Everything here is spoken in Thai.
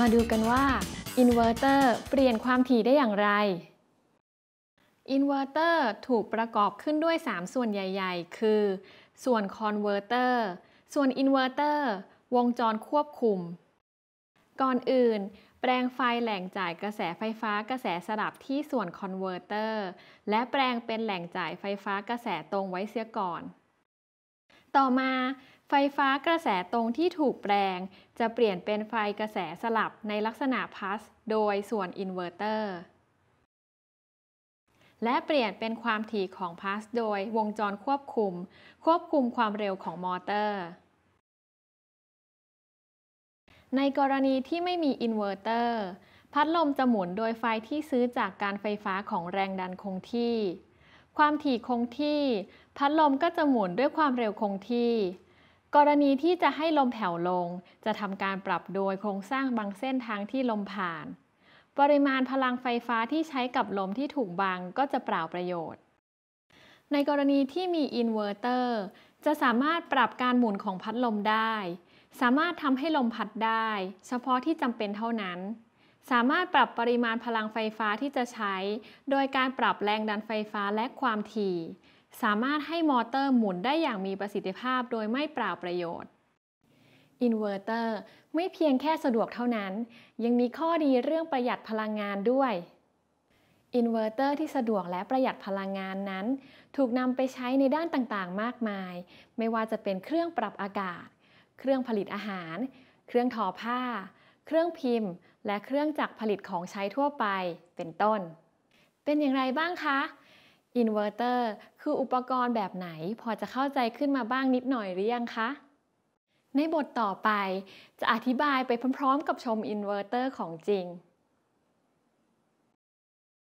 มาดูกันว่าอินเวอร์เตอร์เปลี่ยนความถี่ได้อย่างไร อินเวอร์เตอร์ถูกประกอบขึ้นด้วย 3 ส่วนใหญ่ ๆ คือ ส่วนคอนเวอร์เตอร์ ส่วนอินเวอร์เตอร์ วงจรควบคุม ก่อนอื่น แปลงไฟแหล่งจ่ายกระแสไฟฟ้ากระแสสลับที่ส่วนคอนเวอร์เตอร์ และแปลงเป็นแหล่งจ่ายไฟฟ้ากระแสตรงไว้เสียก่อนต่อมาไฟฟ้ากระแสตรงที่ถูกแปลง จะเปลี่ยนเป็นไฟกระแสสลับในลักษณะพัสโดยส่วนอินเวอร์เตอร์ และเปลี่ยนเป็นความถี่ของพัสโดยวงจรควบคุม ควบคุมความเร็วของมอเตอร์ ในกรณีที่ไม่มีอินเวอร์เตอร์ พัดลมจะหมุนโดยไฟที่ซื้อจากการไฟฟ้าของแรงดันคงที่ความถี่คงที่พัดลมก็จะหมุนด้วยความเร็วคงที่ กรณีที่จะให้ลมแผ่วลงจะทำการปรับโดยโครงสร้างบางเส้นทางที่ลมผ่าน ปริมาณพลังไฟฟ้าที่ใช้กับลมที่ถูกบังก็จะเปล่าประโยชน์ ในกรณีที่มีอินเวอร์เตอร์ จะสามารถปรับการหมุนของพัดลมได้ สามารถทำให้ลมพัดได้ เฉพาะที่จำเป็นเท่านั้นสามารถปรับปริมาณพลังไฟฟ้าที่จะใช้ โดยการปรับแรงดันไฟฟ้าและความถี่ สามารถให้มอเตอร์หมุนได้อย่างมีประสิทธิภาพโดยไม่เปล่าประโยชน์อินเวอร์เตอร์ไม่เพียงแค่สะดวกเท่านั้น ยังมีข้อดีเรื่องประหยัดพลังงานด้วยอินเวอร์เตอร์ที่สะดวกและประหยัดพลังงานนั้น ถูกนำไปใช้ในด้านต่างๆ มากมาย ไม่ว่าจะเป็นเครื่องปรับอากาศ เครื่องผลิตอาหาร เครื่องทอผ้าเครื่องพิมพ์ และเครื่องจักรผลิตของใช้ทั่วไป เป็นต้น เป็นอย่างไรบ้างคะ อินเวอร์เตอร์ คืออุปกรณ์แบบไหนพอจะเข้าใจขึ้นมาบ้างนิดหน่อยหรือยังคะ ในบทต่อไปจะอธิบายไปพร้อมๆกับชมอินเวอร์เตอร์ของจริง